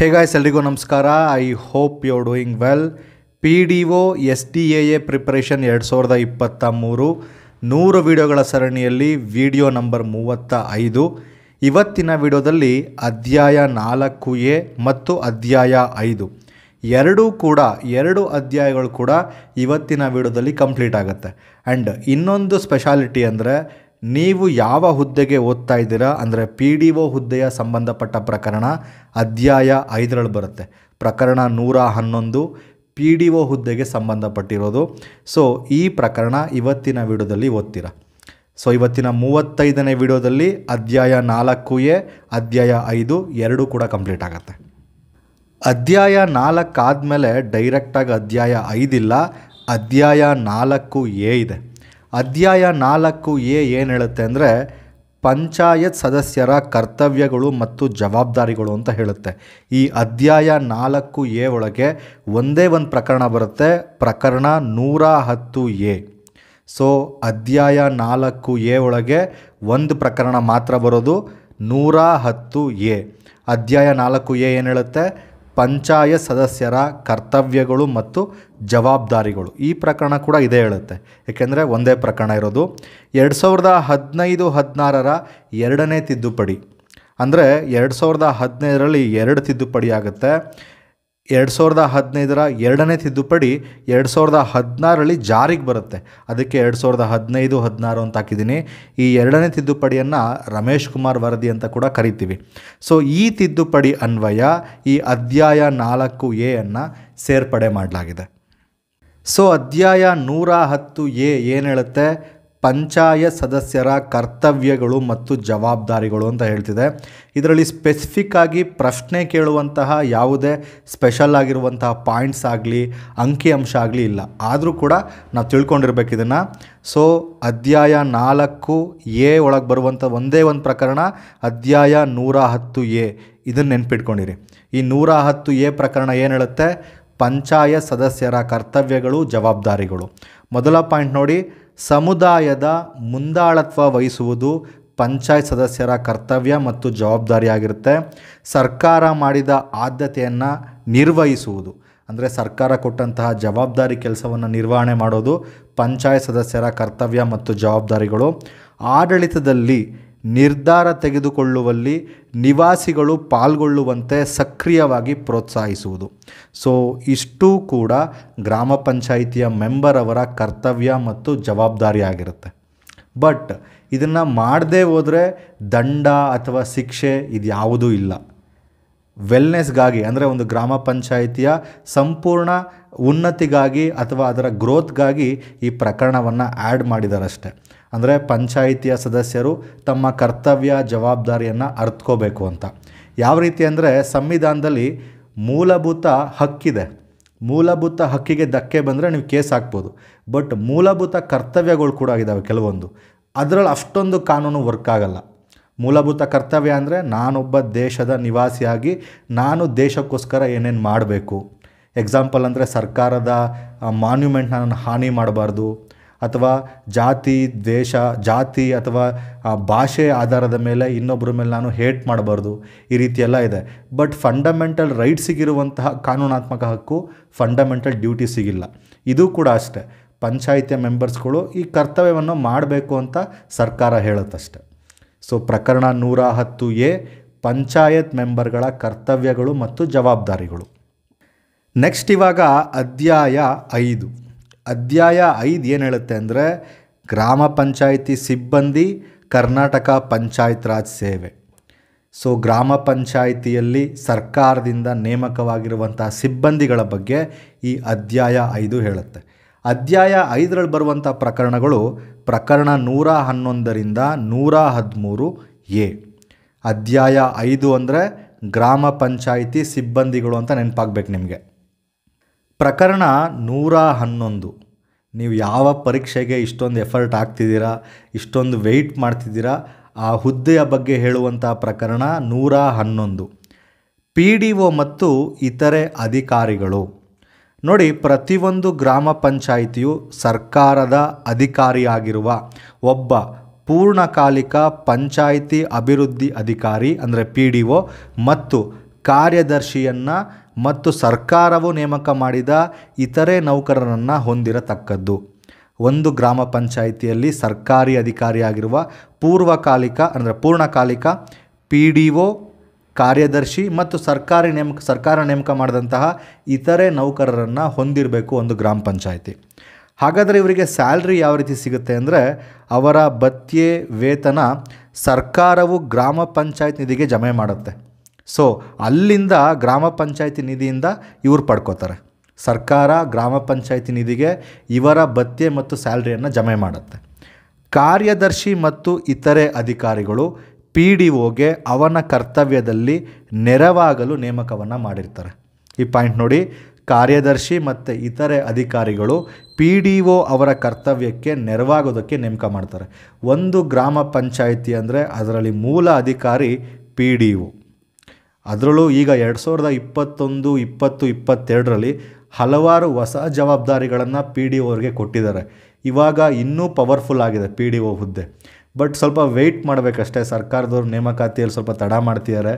hey guys ಎಲ್ರಿಗೂ ನಮಸ್ಕಾರ I hope you doing well P D O S D A A preparation ಎರಡು ಸಾವಿರದ ಇಪ್ಪತ್ತ ಮೂರು ನೂರು ವಿಡಿಯೋಗಳ ಸರಣಿಯಲ್ಲಿ ವಿಡಿಯೋ ನಂಬರ್ ಮೂವತ್ತ ಐದು ಇವತ್ತಿನ ವಿಡಿಯೋದಲ್ಲಿ ಅಧ್ಯಾಯ ನಾಲ್ಕು ಎ ಮತ್ತು ಅಧ್ಯಾಯ ಐದು ಎರಡೂ ಕೂಡ ಎರಡು ಅಧ್ಯಾಯಗಳು ಕೂಡ ಇವತ್ತಿನ ವಿಡಿಯೋದಲ್ಲಿ ಕಂಪ್ಲೀಟ್ ಆಗುತ್ತೆ ಆ್ಯಂಡ್ ಇನ್ನೊಂದು ಸ್ಪೆಷಾಲಿಟಿ ಅಂದರೆ ನೀವು ಯಾವ ಹುದ್ದೆಗೆ ಓದ್ತಾ ಇದ್ದೀರಾ ಅಂದರೆ ಪಿ ಡಿ ಒ ಹುದ್ದೆಯ ಸಂಬಂಧಪಟ್ಟ ಪ್ರಕರಣ ಅಧ್ಯಾಯ ಐದರಲ್ಲಿ ಬರುತ್ತೆ ಪ್ರಕರಣ ನೂರ ಹನ್ನೊಂದು ಪಿ ಡಿ ಒ ಹುದ್ದೆಗೆ ಸಂಬಂಧಪಟ್ಟಿರೋದು ಸೊ ಈ ಪ್ರಕರಣ ಇವತ್ತಿನ ವಿಡಿಯೋದಲ್ಲಿ ಓದ್ತೀರಾ ಸೊ ಇವತ್ತಿನ ಮೂವತ್ತೈದನೇ ವಿಡಿಯೋದಲ್ಲಿ ಅಧ್ಯಾಯ ನಾಲ್ಕು ಎ ಅಧ್ಯಾಯ ಐದು ಎರಡೂ ಕೂಡ ಕಂಪ್ಲೀಟ್ ಆಗುತ್ತೆ ಅಧ್ಯಾಯ ನಾಲ್ಕು ಆದಮೇಲೆ ಡೈರೆಕ್ಟಾಗಿ ಅಧ್ಯಾಯ ಐದಿಲ್ಲ ಅಧ್ಯಾಯ ನಾಲ್ಕು ಎ ಇದೆ ಅಧ್ಯಾಯ ನಾಲ್ಕು ಎ ಏನು ಹೇಳುತ್ತೆ ಅಂದರೆ ಪಂಚಾಯತ್ ಸದಸ್ಯರ ಕರ್ತವ್ಯಗಳು ಮತ್ತು ಜವಾಬ್ದಾರಿಗಳು ಅಂತ ಹೇಳುತ್ತೆ ಈ ಅಧ್ಯಾಯ ನಾಲ್ಕು ಎ ಒಳಗೆ ಒಂದೇ ಒಂದು ಪ್ರಕರಣ ಬರುತ್ತೆ ಪ್ರಕರಣ ನೂರ ಹತ್ತು ಎ ಸೊ ಅಧ್ಯಾಯ ನಾಲ್ಕು ಎ ಒಳಗೆ ಒಂದು ಪ್ರಕರಣ ಮಾತ್ರ ಬರೋದು ನೂರ ಹತ್ತು ಎ ಅಧ್ಯಾಯ ನಾಲ್ಕು ಎ ಏನು ಹೇಳುತ್ತೆ ಪಂಚಾಯತ್ ಸದಸ್ಯರ ಕರ್ತವ್ಯಗಳು ಮತ್ತು ಜವಾಬ್ದಾರಿಗಳು ಈ ಪ್ರಕರಣ ಕೂಡ ಇದೇ ಹೇಳುತ್ತೆ ಏಕೆಂದರೆ ಒಂದೇ ಪ್ರಕರಣ ಇರೋದು ಎರಡು ಸಾವಿರದ ಹದಿನೈದು ಹದಿನಾರರ ಎರಡನೇ ತಿದ್ದುಪಡಿ ಅಂದರೆ ಎರಡು ಸಾವಿರದ ಹದಿನೈದರಲ್ಲಿ ಎರಡು ತಿದ್ದುಪಡಿ ಆಗುತ್ತೆ ಎರಡು ಸಾವಿರದ ಹದಿನೈದರ ಎರಡನೇ ತಿದ್ದುಪಡಿ ಎರಡು ಸಾವಿರದ ಹದಿನಾರರಲ್ಲಿ ಜಾರಿಗೆ ಬರುತ್ತೆ ಅದಕ್ಕೆ ಎರಡು ಸಾವಿರದ ಹದಿನೈದು ಹದಿನಾರು ಅಂತ ಹಾಕಿದ್ದೀನಿ ಈ ಎರಡನೇ ತಿದ್ದುಪಡಿಯನ್ನು ರಮೇಶ್ ಕುಮಾರ್ ವರದಿ ಅಂತ ಕೂಡ ಕರಿತೀವಿ ಸೊ ಈ ತಿದ್ದುಪಡಿ ಅನ್ವಯ ಈ ಅಧ್ಯಾಯ ನಾಲ್ಕು ಎ ಅನ್ನು ಸೇರ್ಪಡೆ ಮಾಡಲಾಗಿದೆ ಸೊ ಅಧ್ಯಾಯ ನೂರ ಹತ್ತು ಎ ಏನು ಹೇಳುತ್ತೆ ಪಂಚಾಯತ್ ಸದಸ್ಯರ ಕರ್ತವ್ಯಗಳು ಮತ್ತು ಜವಾಬ್ದಾರಿಗಳು ಅಂತ ಹೇಳ್ತಿದೆ ಇದರಲ್ಲಿ ಸ್ಪೆಸಿಫಿಕ್ ಆಗಿ ಪ್ರಶ್ನೆ ಕೇಳುವಂತಹ ಯಾವುದೇ ಸ್ಪೆಷಲ್ ಆಗಿರುವಂತಹ ಪಾಯಿಂಟ್ಸ್ ಆಗಲಿ ಅಂಕಿಅಂಶ ಆಗಲಿ ಇಲ್ಲ ಆದರೂ ಕೂಡ ನಾವು ತಿಳ್ಕೊಂಡಿರ್ಬೇಕು ಇದನ್ನು ಸೊ ಅಧ್ಯಾಯ ನಾಲ್ಕು ಎ ಒಳಗೆ ಬರುವಂಥ ಒಂದೇ ಒಂದು ಪ್ರಕರಣ ಅಧ್ಯಾಯ ನೂರ ಹತ್ತು ಎ ಇದನ್ನು ನೆನ್ಪಿಟ್ಕೊಂಡಿರಿ ಈ ನೂರ ಹತ್ತು ಎ ಪ್ರಕರಣ ಏನು ಹೇಳುತ್ತೆ ಪಂಚಾಯತ್ ಸದಸ್ಯರ ಕರ್ತವ್ಯಗಳು ಜವಾಬ್ದಾರಿಗಳು ಮೊದಲ ಪಾಯಿಂಟ್ ನೋಡಿ ಸಮುದಾಯದ ಮುಂದಾಳತ್ವ ವಹಿಸುವುದು ಪಂಚಾಯತ್ ಸದಸ್ಯರ ಕರ್ತವ್ಯ ಮತ್ತು ಜವಾಬ್ದಾರಿಯಾಗಿರುತ್ತೆ ಸರ್ಕಾರ ಮಾಡಿದ ಆದ್ಯತೆಯನ್ನು ನಿರ್ವಹಿಸುವುದು ಅಂದರೆ ಸರ್ಕಾರ ಕೊಟ್ಟಂತಹ ಜವಾಬ್ದಾರಿ ಕೆಲಸವನ್ನು ನಿರ್ವಹಣೆ ಮಾಡೋದು ಪಂಚಾಯತ್ ಸದಸ್ಯರ ಕರ್ತವ್ಯ ಮತ್ತು ಜವಾಬ್ದಾರಿಗಳು ಆಡಳಿತದಲ್ಲಿ ನಿರ್ಧಾರ ತೆಗೆದುಕೊಳ್ಳುವಲ್ಲಿ ನಿವಾಸಿಗಳು ಪಾಲ್ಗೊಳ್ಳುವಂತೆ ಸಕ್ರಿಯವಾಗಿ ಪ್ರೋತ್ಸಾಹಿಸುವುದು ಸೊ ಇಷ್ಟೂ ಕೂಡ ಗ್ರಾಮ ಪಂಚಾಯಿತಿಯ ಮೆಂಬರ್ ಅವರ ಕರ್ತವ್ಯ ಮತ್ತು ಜವಾಬ್ದಾರಿ ಆಗಿರುತ್ತೆ ಬಟ್ ಇದನ್ನು ಮಾಡದೇ ಹೋದರೆ ದಂಡ ಅಥವಾ ಶಿಕ್ಷೆ ಇದು ಯಾವುದೂ ಇಲ್ಲ ವೆಲ್ನೆಸ್ಗಾಗಿ ಅಂದರೆ ಒಂದು ಗ್ರಾಮ ಪಂಚಾಯಿತಿಯ ಸಂಪೂರ್ಣ ಉನ್ನತಿಗಾಗಿ ಅಥವಾ ಅದರ ಗ್ರೋತ್ಗಾಗಿ ಈ ಪ್ರಕರಣವನ್ನು ಆ್ಯಡ್ ಮಾಡಿದಾರಷ್ಟೆ ಅಂದರೆ ಪಂಚಾಯಿತಿಯ ಸದಸ್ಯರು ತಮ್ಮ ಕರ್ತವ್ಯ ಜವಾಬ್ದಾರಿಯನ್ನು ಅರ್ತ್ಕೋಬೇಕು ಅಂತ ಯಾವ ರೀತಿ ಅಂದರೆ ಸಂವಿಧಾನದಲ್ಲಿ ಮೂಲಭೂತ ಹಕ್ಕಿದೆ ಮೂಲಭೂತ ಹಕ್ಕಿಗೆ ಧಕ್ಕೆ ಬಂದರೆ ನೀವು ಕೇಸ್ ಹಾಕ್ಬೋದು ಬಟ್ ಮೂಲಭೂತ ಕರ್ತವ್ಯಗಳು ಕೂಡ ಇದ್ದಾವೆ ಕೆಲವೊಂದು ಅದರಲ್ಲಿ ಅಷ್ಟೊಂದು ಕಾನೂನು ವರ್ಕ್ ಆಗಲ್ಲ ಮೂಲಭೂತ ಕರ್ತವ್ಯ ಅಂದರೆ ನಾನೊಬ್ಬ ದೇಶದ ನಿವಾಸಿಯಾಗಿ ನಾನು ದೇಶಕ್ಕೋಸ್ಕರ ಏನೇನು ಮಾಡಬೇಕು ಎಕ್ಸಾಂಪಲ್ ಅಂದರೆ ಸರ್ಕಾರದ ಮಾನ್ಯುಮೆಂಟ್ನ ನಾನು ಹಾನಿ ಮಾಡಬಾರ್ದು ಅಥವಾ ಜಾತಿ ದ್ವೇಷ ಜಾತಿ ಅಥವಾ ಭಾಷೆ ಆಧಾರದ ಮೇಲೆ ಇನ್ನೊಬ್ಬರ ಮೇಲೆ ನಾನು ಹೇಟ್ ಮಾಡಬಾರ್ದು ಈ ರೀತಿಯೆಲ್ಲ ಇದೆ ಬಟ್ ಫಂಡಮೆಂಟಲ್ ರೈಟ್ಸಿಗಿರುವಂತಹ ಕಾನೂನಾತ್ಮಕ ಹಕ್ಕು ಫಂಡಮೆಂಟಲ್ ಡ್ಯೂಟಿ ಸಿಗಿಲ್ಲ ಇದು ಕೂಡ ಅಷ್ಟೆ ಪಂಚಾಯಿತಿಯ ಮೆಂಬರ್ಸ್ಗಳು ಈ ಕರ್ತವ್ಯವನ್ನು ಮಾಡಬೇಕು ಅಂತ ಸರ್ಕಾರ ಹೇಳುತ್ತಷ್ಟೆ ಸೊ ಪ್ರಕರಣ ನೂರ ಹತ್ತು ಎ ಪಂಚಾಯತ್ ಮೆಂಬರ್ಗಳ ಕರ್ತವ್ಯಗಳು ಮತ್ತು ಜವಾಬ್ದಾರಿಗಳು ನೆಕ್ಸ್ಟ್ ಇವಾಗ ಅಧ್ಯಾಯ ಐದು ಅಧ್ಯಾಯ ಐದು ಏನು ಹೇಳುತ್ತೆ ಅಂದರೆ ಗ್ರಾಮ ಪಂಚಾಯಿತಿ ಸಿಬ್ಬಂದಿ ಕರ್ನಾಟಕ ಪಂಚಾಯತ್ ರಾಜ್ ಸೇವೆ ಸೊ ಗ್ರಾಮ ಪಂಚಾಯಿತಿಯಲ್ಲಿ ಸರ್ಕಾರದಿಂದ ನೇಮಕವಾಗಿರುವಂಥ ಸಿಬ್ಬಂದಿಗಳ ಬಗ್ಗೆ ಈ ಅಧ್ಯಾಯ ಐದು ಹೇಳುತ್ತೆ ಅಧ್ಯಾಯ ಐದರಲ್ಲಿ ಬರುವಂಥ ಪ್ರಕರಣಗಳು ಪ್ರಕರಣ ನೂರ ಹನ್ನೊಂದರಿಂದ ನೂರ ಹದಿಮೂರು ಎ ಅಧ್ಯಾಯ ಐದು ಅಂದರೆ ಗ್ರಾಮ ಪಂಚಾಯಿತಿ ಸಿಬ್ಬಂದಿಗಳು ಅಂತ ನೆನಪಾಗಬೇಕು ನಿಮಗೆ ಪ್ರಕರಣ ನೂರ ಹನ್ನೊಂದು ನೀವು ಯಾವ ಪರೀಕ್ಷೆಗೆ ಇಷ್ಟೊಂದು ಎಫರ್ಟ್ ಹಾಕ್ತಿದ್ದೀರಾ ಇಷ್ಟೊಂದು ವೆಯ್ಟ್ ಮಾಡ್ತಿದ್ದೀರಾ ಆ ಹುದ್ದೆಯ ಬಗ್ಗೆ ಹೇಳುವಂಥ ಪ್ರಕರಣ ನೂರ ಹನ್ನೊಂದು ಪಿ ಡಿ ಒ ಮತ್ತು ಇತರೆ ಅಧಿಕಾರಿಗಳು ನೋಡಿ ಪ್ರತಿಯೊಂದು ಗ್ರಾಮ ಪಂಚಾಯಿತಿಯು ಸರ್ಕಾರದ ಅಧಿಕಾರಿಯಾಗಿರುವ ಒಬ್ಬ ಪೂರ್ಣಕಾಲಿಕ ಪಂಚಾಯಿತಿ ಅಭಿವೃದ್ಧಿ ಅಧಿಕಾರಿ ಅಂದರೆ ಪಿ ಡಿ ಒ ಮತ್ತು ಕಾರ್ಯದರ್ಶಿಯನ್ನು ಮತ್ತು ಸರ್ಕಾರವು ನೇಮಕ ಮಾಡಿದ ಇತರೆ ನೌಕರರನ್ನು ಹೊಂದಿರತಕ್ಕದ್ದು ಒಂದು ಗ್ರಾಮ ಪಂಚಾಯಿತಿಯಲ್ಲಿ ಸರ್ಕಾರಿ ಅಧಿಕಾರಿಯಾಗಿರುವ ಪೂರ್ವಕಾಲಿಕ ಅಂದರೆ ಪೂರ್ಣಕಾಲಿಕ ಪಿ ಡಿ ಒ ಕಾರ್ಯದರ್ಶಿ ಮತ್ತು ಸರ್ಕಾರಿ ನೇಮಕ ಸರ್ಕಾರ ನೇಮಕ ಮಾಡಿದಂತಹ ಇತರೆ ನೌಕರರನ್ನು ಹೊಂದಿರಬೇಕು ಒಂದು ಗ್ರಾಮ ಪಂಚಾಯಿತಿ ಹಾಗಾದರೆ ಇವರಿಗೆ ಸ್ಯಾಲ್ರಿ ಯಾವ ರೀತಿ ಸಿಗುತ್ತೆ ಅಂದರೆ ಅವರ ಭತ್ಯೆ ವೇತನ ಸರ್ಕಾರವು ಗ್ರಾಮ ಪಂಚಾಯತ್ ನಿಧಿಗೆ ಜಮೆ ಮಾಡುತ್ತೆ ಸೊ ಅಲ್ಲಿಂದ ಗ್ರಾಮ ಪಂಚಾಯತಿ ನಿಧಿಯಿಂದ ಇವರು ಪಡ್ಕೋತಾರೆ ಸರ್ಕಾರ ಗ್ರಾಮ ಪಂಚಾಯತಿ ನಿಧಿಗೆ ಇವರ ಭತ್ಯೆ ಮತ್ತು ಸ್ಯಾಲ್ರಿಯನ್ನು ಜಮೆ ಮಾಡುತ್ತೆ ಕಾರ್ಯದರ್ಶಿ ಮತ್ತು ಇತರೆ ಅಧಿಕಾರಿಗಳು ಪಿ ಡಿ ಒಗೆ ಅವನ ಕರ್ತವ್ಯದಲ್ಲಿ ನೆರವಾಗಲು ನೇಮಕವನ್ನು ಮಾಡಿರ್ತಾರೆ ಈ ಪಾಯಿಂಟ್ ನೋಡಿ ಕಾರ್ಯದರ್ಶಿ ಮತ್ತು ಇತರೆ ಅಧಿಕಾರಿಗಳು ಪಿ ಡಿ ಒ ಅವರ ಕರ್ತವ್ಯಕ್ಕೆ ನೆರವಾಗೋದಕ್ಕೆ ನೇಮಕ ಮಾಡ್ತಾರೆ ಒಂದು ಗ್ರಾಮ ಪಂಚಾಯಿತಿ ಅಂದರೆ ಅದರಲ್ಲಿ ಮೂಲ ಅಧಿಕಾರಿ ಪಿ ಡಿ ಒ ಅದರಲ್ಲೂ ಈಗ ಎರಡು ಸಾವಿರದ ಇಪ್ಪತ್ತೊಂದು ಇಪ್ಪತ್ತು ಇಪ್ಪತ್ತೆರಡರಲ್ಲಿ ಹಲವಾರು ಹೊಸ ಜವಾಬ್ದಾರಿಗಳನ್ನು ಪಿ ಡಿ ಒರಿಗೆ ಕೊಟ್ಟಿದ್ದಾರೆ ಇವಾಗ ಇನ್ನೂ ಪವರ್ಫುಲ್ ಆಗಿದೆ ಪಿ ಡಿ ಒ ಹುದ್ದೆ ಬಟ್ ಸ್ವಲ್ಪ ವೆಯ್ಟ್ ಮಾಡಬೇಕಷ್ಟೇ ಸರ್ಕಾರದವ್ರು ನೇಮಕಾತಿಯಲ್ಲಿ ಸ್ವಲ್ಪ ತಡ ಮಾಡ್ತಿದ್ದಾರೆ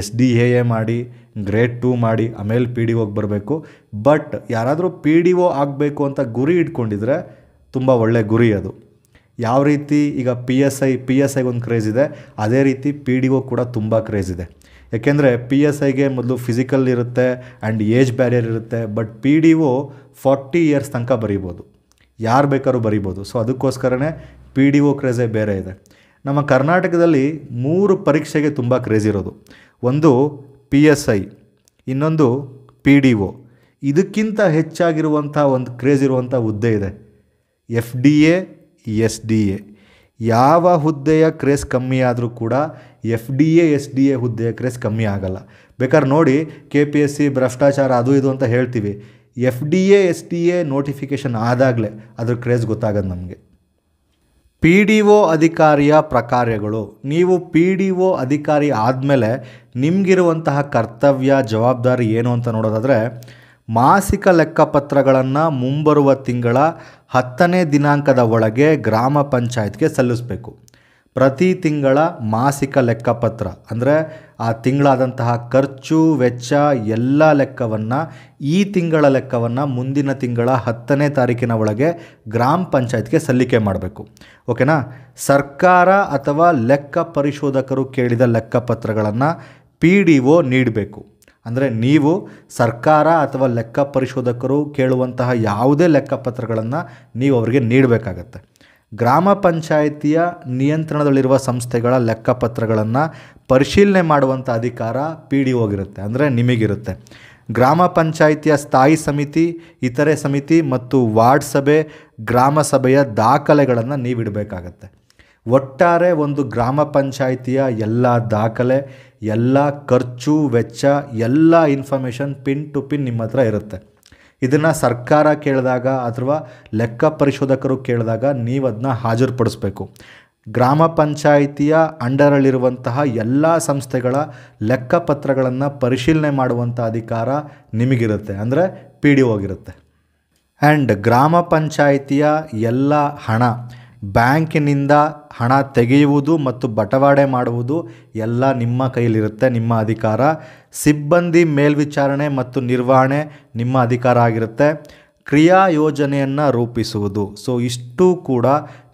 ಎಸ್ ಡಿ ಎ ಎ ಮಾಡಿ ಗ್ರೇಡ್ ಟೂ ಮಾಡಿ ಆಮೇಲೆ ಪಿ ಡಿ ಒಗೆ ಬರಬೇಕು ಬಟ್ ಯಾರಾದರೂ ಪಿ ಡಿ ಒ ಆಗಬೇಕು ಅಂತ ಗುರಿ ಇಟ್ಕೊಂಡಿದ್ರೆ ತುಂಬ ಒಳ್ಳೆ ಗುರಿ ಅದು ಯಾವ ರೀತಿ ಈಗ P S I P S ಐಗೊಂದು ಕ್ರೇಜ್ ಇದೆ ಅದೇ ರೀತಿ ಪಿ ಡಿ ಒ ಕೂಡ ತುಂಬ ಕ್ರೇಜ್ ಇದೆ ಯಾಕೆಂದರೆ ಪಿ ಎಸ್ ಐಗೆ ಮೊದಲು ಫಿಸಿಕಲ್ ಇರುತ್ತೆ ಆ್ಯಂಡ್ ಏಜ್ ಬ್ಯಾರಿಯರ್ ಇರುತ್ತೆ but P D O forty years ತನಕ ಬರೀಬೋದು ಯಾರು ಬೇಕಾದ್ರೂ ಬರೀಬೋದು ಸೊ ಅದಕ್ಕೋಸ್ಕರನೇ ಪಿ ಡಿ ಒ ಕ್ರೇಜೇ ಬೇರೆ ಇದೆ ನಮ್ಮ ಕರ್ನಾಟಕದಲ್ಲಿ ಮೂರು ಪರೀಕ್ಷೆಗೆ ತುಂಬ ಕ್ರೇಜ್ ಇರೋದು ಒಂದು ಪಿ ಎಸ್ ಐ ಇನ್ನೊಂದು ಪಿ ಡಿ ಒ ಇದಕ್ಕಿಂತ ಹೆಚ್ಚಾಗಿರುವಂಥ ಒಂದು ಕ್ರೇಜ್ ಇರುವಂಥ ಹುದ್ದೆ ಇದೆ F D A S D A ಯಾವ ಹುದ್ದೆಯ ಕ್ರೇಸ್ ಕಮ್ಮಿ ಆದರೂ ಕೂಡ F D A S D A ಹುದ್ದೆಯ ಕ್ರೇಸ್ ಕಮ್ಮಿ ಆಗಲ್ಲ ಬೇಕಾದ್ರೆ ನೋಡಿ ಕೆ ಪಿ ಎಸ್ ಸಿ ಭ್ರಷ್ಟಾಚಾರ ಅದು ಇದು ಅಂತ ಹೇಳ್ತೀವಿ F D A S D A notification ಆದಾಗಲೇ ಅದ್ರ ಕ್ರೇಜ್ ಗೊತ್ತಾಗದು ನಮಗೆ ಪಿ ಡಿ ಒ ಅಧಿಕಾರಿಯ ಪ್ರಕಾರ್ಯಗಳು ನೀವು ಪಿ ಡಿ ಒ ಅಧಿಕಾರಿ ಆದಮೇಲೆ ನಿಮಗಿರುವಂತಹ ಕರ್ತವ್ಯ ಜವಾಬ್ದಾರಿ ಏನು ಅಂತ ನೋಡೋದಾದರೆ ಮಾಸಿಕ ಲೆಕ್ಕಪತ್ರಗಳನ್ನು ಮುಂಬರುವ ತಿಂಗಳ ಹತ್ತನೇ ದಿನಾಂಕದ ಒಳಗೆ ಗ್ರಾಮ ಪಂಚಾಯತ್ಗೆ ಸಲ್ಲಿಸಬೇಕು ಪ್ರತಿ ತಿಂಗಳ ಮಾಸಿಕ ಲೆಕ್ಕಪತ್ರ ಅಂದರೆ ಆ ತಿಂಗಳಾದಂತಹ ಖರ್ಚು ವೆಚ್ಚ ಎಲ್ಲ ಲೆಕ್ಕವನ್ನು ಈ ತಿಂಗಳ ಲೆಕ್ಕವನ್ನು ಮುಂದಿನ ತಿಂಗಳ ಹತ್ತನೇ ತಾರೀಕಿನ ಒಳಗೆ ಗ್ರಾಮ ಪಂಚಾಯತ್ಗೆ ಸಲ್ಲಿಕೆ ಮಾಡಬೇಕು ಓಕೆನಾ ಸರ್ಕಾರ ಅಥವಾ ಲೆಕ್ಕ ಪರಿಶೋಧಕರು ಕೇಳಿದ ಲೆಕ್ಕಪತ್ರಗಳನ್ನು ಪಿ ಡಿ ಒ ನೀಡಬೇಕು ಅಂದರೆ ನೀವು ಸರ್ಕಾರ ಅಥವಾ ಲೆಕ್ಕ ಪರಿಶೋಧಕರು ಕೇಳುವಂತಹ ಯಾವುದೇ ಲೆಕ್ಕಪತ್ರಗಳನ್ನು ನೀವು ಅವರಿಗೆ ನೀಡಬೇಕಾಗತ್ತೆ ಗ್ರಾಮ ಪಂಚಾಯಿತಿಯ ನಿಯಂತ್ರಣದಲ್ಲಿರುವ ಸಂಸ್ಥೆಗಳ ಲೆಕ್ಕಪತ್ರಗಳನ್ನು ಪರಿಶೀಲನೆ ಮಾಡುವಂಥ ಅಧಿಕಾರ ಪಿ ಡಿ ಹೋಗಿರುತ್ತೆ ಅಂದರೆ ನಿಮಗಿರುತ್ತೆ ಗ್ರಾಮ ಪಂಚಾಯಿತಿಯ ಸ್ಥಾಯಿ ಸಮಿತಿ ಇತರೆ ಸಮಿತಿ ಮತ್ತು ವಾರ್ಡ್ ಸಭೆ ಗ್ರಾಮ ಸಭೆಯ ದಾಖಲೆಗಳನ್ನು ನೀವಿಡಬೇಕಾಗತ್ತೆ ಒಟ್ಟಾರೆ ಒಂದು ಗ್ರಾಮ ಪಂಚಾಯಿತಿಯ ಎಲ್ಲ ದಾಖಲೆ ಎಲ್ಲ ಖರ್ಚು ವೆಚ್ಚ ಎಲ್ಲ ಇನ್ಫಾರ್ಮೇಷನ್ ಪಿನ್ ಟು ಪಿನ್ ನಿಮ್ಮ ಹತ್ರ ಇರುತ್ತೆ ಇದನ್ನು ಸರ್ಕಾರ ಕೇಳಿದಾಗ ಅಥವಾ ಲೆಕ್ಕ ಪರಿಶೋಧಕರು ಕೇಳಿದಾಗ ನೀವು ಅದನ್ನ ಹಾಜರುಪಡಿಸ್ಬೇಕು ಗ್ರಾಮ ಪಂಚಾಯಿತಿಯ ಅಂಡರಲ್ಲಿರುವಂತಹ ಎಲ್ಲ ಸಂಸ್ಥೆಗಳ ಲೆಕ್ಕಪತ್ರಗಳನ್ನು ಪರಿಶೀಲನೆ ಮಾಡುವಂಥ ಅಧಿಕಾರ ನಿಮಗಿರುತ್ತೆ ಅಂದರೆ ಪಿ ಡಿ ಆಗಿರುತ್ತೆ ಆ್ಯಂಡ್ ಗ್ರಾಮ ಪಂಚಾಯಿತಿಯ ಎಲ್ಲ ಹಣ ಬ್ಯಾಂಕಿನಿಂದ ಹಣ ತೆಗೆಯುವುದು ಮತ್ತು ಬಟವಾಡೆ ಮಾಡುವುದು ಎಲ್ಲ ನಿಮ್ಮ ಕೈಲಿರುತ್ತೆ ನಿಮ್ಮ ಅಧಿಕಾರ ಸಿಬ್ಬಂದಿ ಮೇಲ್ವಿಚಾರಣೆ ಮತ್ತು ನಿರ್ವಹಣೆ ನಿಮ್ಮ ಅಧಿಕಾರ ಆಗಿರುತ್ತೆ ಕ್ರಿಯಾ ಯೋಜನೆಯನ್ನು ರೂಪಿಸುವುದು ಸೊ ಇಷ್ಟು ಕೂಡ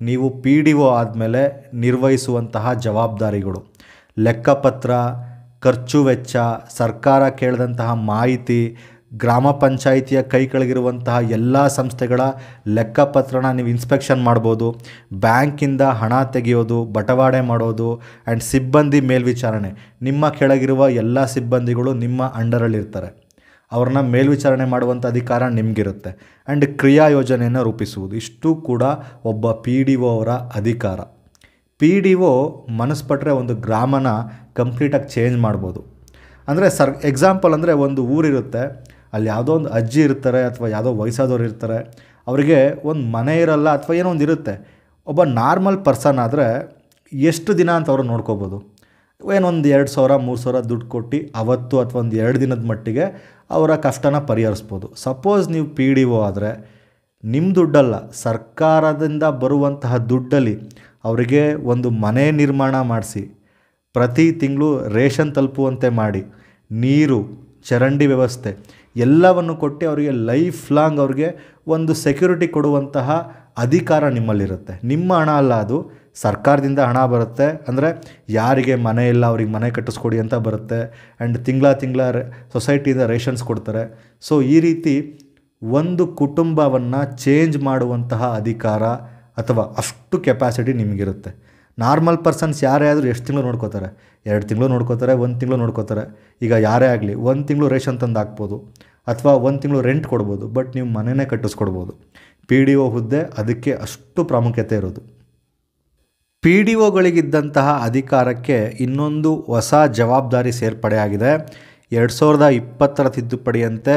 ನೀವು ಪಿ ಡಿ ಒ ಆದಮೇಲೆ ನಿರ್ವಹಿಸುವಂತಹ ಜವಾಬ್ದಾರಿಗಳು ಲೆಕ್ಕಪತ್ರ ಖರ್ಚು ವೆಚ್ಚ ಸರ್ಕಾರ ಕೇಳಿದಂತಹ ಮಾಹಿತಿ ಗ್ರಾಮ ಪಂಚಾಯಿತಿಯ ಕೈ ಕೆಳಗಿರುವಂತಹ ಎಲ್ಲ ಸಂಸ್ಥೆಗಳ ಲೆಕ್ಕಪತ್ರನ ನೀವು ಇನ್ಸ್ಪೆಕ್ಷನ್ ಮಾಡ್ಬೋದು ಬ್ಯಾಂಕಿಂದ ಹಣ ತೆಗೆಯೋದು ಬಟವಾಡೆ ಮಾಡೋದು ಆ್ಯಂಡ್ ಸಿಬ್ಬಂದಿ ಮೇಲ್ವಿಚಾರಣೆ ನಿಮ್ಮ ಕೆಳಗಿರುವ ಎಲ್ಲ ಸಿಬ್ಬಂದಿಗಳು ನಿಮ್ಮ ಅಂಡರಲ್ಲಿರ್ತಾರೆ ಅವ್ರನ್ನ ಮೇಲ್ವಿಚಾರಣೆ ಮಾಡುವಂಥ ಅಧಿಕಾರ ನಿಮಗಿರುತ್ತೆ ಆ್ಯಂಡ್ ಕ್ರಿಯಾ ಯೋಜನೆಯನ್ನು ರೂಪಿಸುವುದು ಇಷ್ಟು ಕೂಡ ಒಬ್ಬ ಪಿ ಡಿ ಒ ಅವರ ಅಧಿಕಾರ ಪಿ ಡಿ ಒ ಮನಸ್ಪಟ್ಟರೆ ಒಂದು ಗ್ರಾಮನ ಕಂಪ್ಲೀಟಾಗಿ ಚೇಂಜ್ ಮಾಡ್ಬೋದು ಅಂದರೆ ಸರ್ ಎಕ್ಸಾಂಪಲ್ ಅಂದರೆ ಒಂದು ಊರಿರುತ್ತೆ ಅಲ್ಲಿ ಯಾವುದೋ ಒಂದು ಅಜ್ಜಿ ಇರ್ತಾರೆ ಅಥವಾ ಯಾವುದೋ ವಯಸ್ಸಾದವ್ರು ಇರ್ತಾರೆ ಅವರಿಗೆ ಒಂದು ಮನೆ ಇರಲ್ಲ ಅಥವಾ ಏನೋ ಒಂದು ಇರುತ್ತೆ ಒಬ್ಬ ನಾರ್ಮಲ್ ಪರ್ಸನ್ ಆದರೆ ಎಷ್ಟು ದಿನ ಅಂತ ಅವರು ನೋಡ್ಕೋಬೋದು ಏನೊಂದು ಎರಡು ಸಾವಿರ ಮೂರು ಸಾವಿರ ದುಡ್ಡು ಕೊಟ್ಟು ಅವತ್ತು ಅಥವಾ ಒಂದು ಎರಡು ದಿನದ ಮಟ್ಟಿಗೆ ಅವರ ಕಷ್ಟನ ಪರಿಹರಿಸ್ಬೋದು ಸಪೋಸ್ ನೀವು ಪಿ ಡಿ ಒ ಆದರೆ ನಿಮ್ಮ ದುಡ್ಡಲ್ಲ ಸರ್ಕಾರದಿಂದ ಬರುವಂತಹ ದುಡ್ಡಲ್ಲಿ ಅವರಿಗೆ ಒಂದು ಮನೆ ನಿರ್ಮಾಣ ಮಾಡಿಸಿ ಪ್ರತಿ ತಿಂಗಳು ರೇಷನ್ ತಲುಪುವಂತೆ ಮಾಡಿ ನೀರು ಚರಂಡಿ ವ್ಯವಸ್ಥೆ ಎಲ್ಲವನ್ನು ಕೊಟ್ಟು ಅವರಿಗೆ ಲೈಫ್ ಲಾಂಗ್ ಅವ್ರಿಗೆ ಒಂದು ಸೆಕ್ಯೂರಿಟಿ ಕೊಡುವಂತಹ ಅಧಿಕಾರ ನಿಮ್ಮಲ್ಲಿರುತ್ತೆ ನಿಮ್ಮ ಹಣ ಅಲ್ಲ ಅದು ಸರ್ಕಾರದಿಂದ ಹಣ ಬರುತ್ತೆ ಅಂದರೆ ಯಾರಿಗೆ ಮನೆ ಇಲ್ಲ ಅವ್ರಿಗೆ ಮನೆ ಕಟ್ಟಿಸ್ಕೊಡಿ ಅಂತ ಬರುತ್ತೆ ಆ್ಯಂಡ್ ತಿಂಗಳ ತಿಂಗಳ ಸೊಸೈಟಿಯಿಂದ ರೇಷನ್ಸ್ ಕೊಡ್ತಾರೆ ಸೊ ಈ ರೀತಿ ಒಂದು ಕುಟುಂಬವನ್ನು ಚೇಂಜ್ ಮಾಡುವಂತಹ ಅಧಿಕಾರ ಅಥವಾ ಅಷ್ಟು ಕೆಪಾಸಿಟಿ ನಿಮಗಿರುತ್ತೆ ನಾರ್ಮಲ್ ಪರ್ಸನ್ಸ್ ಯಾರೇ ಆದರೂ ಎಷ್ಟು ತಿಂಗಳು ನೋಡ್ಕೋತಾರೆ ಎರಡು ತಿಂಗಳು ನೋಡ್ಕೋತಾರೆ ಒಂದು ತಿಂಗಳು ನೋಡ್ಕೋತಾರೆ ಈಗ ಯಾರೇ ಆಗಲಿ ಒಂದು ತಿಂಗಳು ರೇಷನ್ ತಂದು ಹಾಕ್ಬೋದು ಅಥವಾ ಒಂದು ತಿಂಗಳು ರೆಂಟ್ ಕೊಡ್ಬೋದು ಬಟ್ ನೀವು ಮನೆಯೇ ಕಟ್ಟಿಸ್ಕೊಡ್ಬೋದು ಪಿ ಡಿ ಒ ಹುದ್ದೆ ಅದಕ್ಕೆ ಅಷ್ಟು ಪ್ರಾಮುಖ್ಯತೆ ಇರೋದು ಪಿ ಡಿ ಒಗಳಿಗಿದ್ದಂತಹ ಅಧಿಕಾರಕ್ಕೆ ಇನ್ನೊಂದು ಹೊಸ ಜವಾಬ್ದಾರಿ ಸೇರ್ಪಡೆಯಾಗಿದೆ ಎರಡು ಸಾವಿರದ ಇಪ್ಪತ್ತರ ತಿದ್ದುಪಡಿಯಂತೆ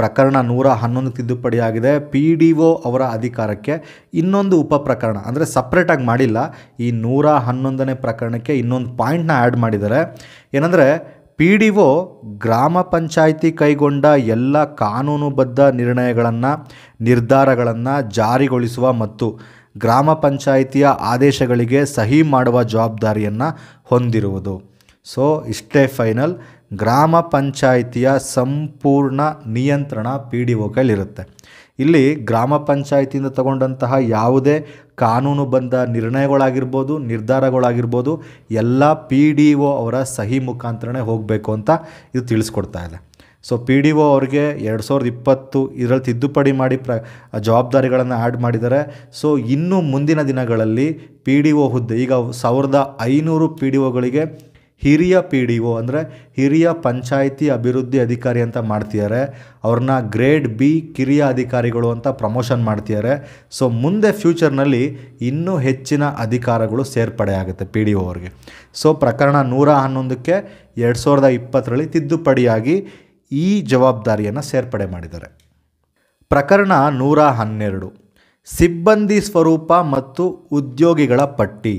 ಪ್ರಕರಣ ನೂರ ಹನ್ನೊಂದು ತಿದ್ದುಪಡಿಯಾಗಿದೆ ಪಿ ಡಿ ಒ ಅವರ ಅಧಿಕಾರಕ್ಕೆ ಇನ್ನೊಂದು ಉಪ ಪ್ರಕರಣ ಅಂದರೆ ಸಪ್ರೇಟಾಗಿ ಮಾಡಿಲ್ಲ ಈ ನೂರ ಹನ್ನೊಂದನೇ ಪ್ರಕರಣಕ್ಕೆ ಇನ್ನೊಂದು ಪಾಯಿಂಟ್ನ ಆ್ಯಡ್ ಮಾಡಿದ್ದಾರೆ ಏನಂದರೆ ಪಿ ಡಿ ಒ ಗ್ರಾಮ ಪಂಚಾಯಿತಿ ಕೈಗೊಂಡ ಎಲ್ಲ ಕಾನೂನುಬದ್ಧ ನಿರ್ಣಯಗಳನ್ನು ನಿರ್ಧಾರಗಳನ್ನು ಜಾರಿಗೊಳಿಸುವ ಮತ್ತು ಗ್ರಾಮ ಪಂಚಾಯಿತಿಯ ಆದೇಶಗಳಿಗೆ ಸಹಿ ಮಾಡುವ ಜವಾಬ್ದಾರಿಯನ್ನು ಹೊಂದಿರುವುದು ಸೊ ಇಷ್ಟೇ ಫೈನಲ್ ಗ್ರಾಮ ಪಂಚಾಯಿತಿಯ ಸಂಪೂರ್ಣ ನಿಯಂತ್ರಣ ಪಿ ಡಿ ಒ ಕೈಲಿರುತ್ತೆ ಇಲ್ಲಿ ಗ್ರಾಮ ಪಂಚಾಯಿತಿಯಿಂದ ತಗೊಂಡಂತಹ ಯಾವುದೇ ಬಂದ ನಿರ್ಣಯಗಳಾಗಿರ್ಬೋದು ನಿರ್ಧಾರಗಳಾಗಿರ್ಬೋದು ಎಲ್ಲ ಪಿ ಡಿ ಒ ಅವರ ಸಹಿ ಮುಖಾಂತರನೇ ಹೋಗಬೇಕು ಅಂತ ಇದು ತಿಳಿಸ್ಕೊಡ್ತಾ ಇದೆ ಸೊ ಪಿ ಡಿ ಒ ಅವ್ರಿಗೆ ಎರಡು ಸಾವಿರದ ಇಪ್ಪತ್ತು ಇದರಲ್ಲಿ ತಿದ್ದುಪಡಿ ಮಾಡಿ ಪ್ರ ಜವಾಬ್ದಾರಿಗಳನ್ನು ಆ್ಯಡ್ ಮಾಡಿದ್ದಾರೆ ಸೊ ಇನ್ನು ಮುಂದಿನ ದಿನಗಳಲ್ಲಿ ಪಿ ಡಿ ಒ ಹುದ್ದೆ ಈಗ ಸಾವಿರದ ಐನೂರು ಪಿ ಡಿ ಒಗಳಿಗೆ ಹಿರಿಯ ಪಿ ಡಿ ಒ ಅಂದರೆ ಹಿರಿಯ ಪಂಚಾಯಿತಿ ಅಭಿವೃದ್ಧಿ ಅಧಿಕಾರಿ ಅಂತ ಮಾಡ್ತಿದ್ದಾರೆ ಅವ್ರನ್ನ ಗ್ರೇಡ್ ಬಿ ಕಿರಿಯ ಅಧಿಕಾರಿಗಳು ಅಂತ ಪ್ರಮೋಷನ್ ಮಾಡ್ತಿದ್ದಾರೆ ಸೊ ಮುಂದೆ ಫ್ಯೂಚರ್ನಲ್ಲಿ ಇನ್ನೂ ಹೆಚ್ಚಿನ ಅಧಿಕಾರಗಳು ಸೇರ್ಪಡೆ ಆಗುತ್ತೆ ಪಿ ಡಿ ಒ ಅವ್ರಿಗೆ ಸೊ ಪ್ರಕರಣ ನೂರ ಹನ್ನೊಂದಕ್ಕೆ ಎರಡು ಸಾವಿರದ ಇಪ್ಪತ್ತರಲ್ಲಿ ತಿದ್ದುಪಡಿಯಾಗಿ ಈ ಜವಾಬ್ದಾರಿಯನ್ನು ಸೇರ್ಪಡೆ ಮಾಡಿದ್ದಾರೆ ಪ್ರಕರಣ ನೂರ ಹನ್ನೆರಡು ಸಿಬ್ಬಂದಿ ಸ್ವರೂಪ ಮತ್ತು ಉದ್ಯೋಗಿಗಳ ಪಟ್ಟಿ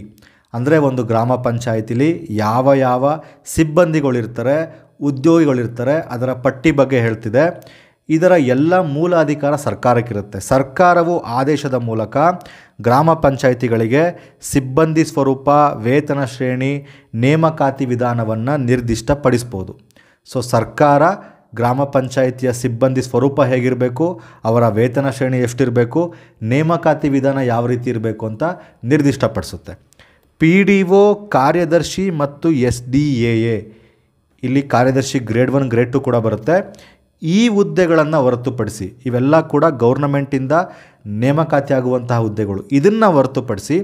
ಅಂದರೆ ಒಂದು ಗ್ರಾಮ ಪಂಚಾಯಿತಿಲಿ ಯಾವ ಯಾವ ಸಿಬ್ಬಂದಿಗಳಿರ್ತಾರೆ ಉದ್ಯೋಗಿಗಳಿರ್ತಾರೆ ಅದರ ಪಟ್ಟಿ ಬಗ್ಗೆ ಹೇಳ್ತಿದೆ ಇದರ ಎಲ್ಲ ಮೂಲ ಅಧಿಕಾರ ಸರ್ಕಾರಕ್ಕಿರುತ್ತೆ ಸರ್ಕಾರವು ಆದೇಶದ ಮೂಲಕ ಗ್ರಾಮ ಪಂಚಾಯಿತಿಗಳಿಗೆ ಸಿಬ್ಬಂದಿ ಸ್ವರೂಪ ವೇತನ ಶ್ರೇಣಿ ನೇಮಕಾತಿ ವಿಧಾನವನ್ನು ನಿರ್ದಿಷ್ಟಪಡಿಸ್ಬೋದು ಸೊ ಸರ್ಕಾರ ಗ್ರಾಮ ಪಂಚಾಯಿತಿಯ ಸಿಬ್ಬಂದಿ ಸ್ವರೂಪ ಹೇಗಿರಬೇಕು ಅವರ ವೇತನ ಶ್ರೇಣಿ ಎಷ್ಟಿರಬೇಕು ನೇಮಕಾತಿ ವಿಧಾನ ಯಾವ ರೀತಿ ಇರಬೇಕು ಅಂತ ನಿರ್ದಿಷ್ಟಪಡಿಸುತ್ತೆ ಪಿ ಡಿ ಒ ಕಾರ್ಯದರ್ಶಿ ಮತ್ತು ಎಸ್ ಡಿ ಎ ಎ ಇಲ್ಲಿ ಕಾರ್ಯದರ್ಶಿ ಗ್ರೇಡ್ ಒನ್ ಗ್ರೇಡ್ ಟು ಕೂಡ ಬರುತ್ತೆ ಈ ಹುದ್ದೆಗಳನ್ನು ಹೊರತುಪಡಿಸಿ ಇವೆಲ್ಲ ಕೂಡ ಗೌರ್ನಮೆಂಟಿಂದ ನೇಮಕಾತಿ ಆಗುವಂತಹ ಹುದ್ದೆಗಳು ಇದನ್ನು ಹೊರತುಪಡಿಸಿ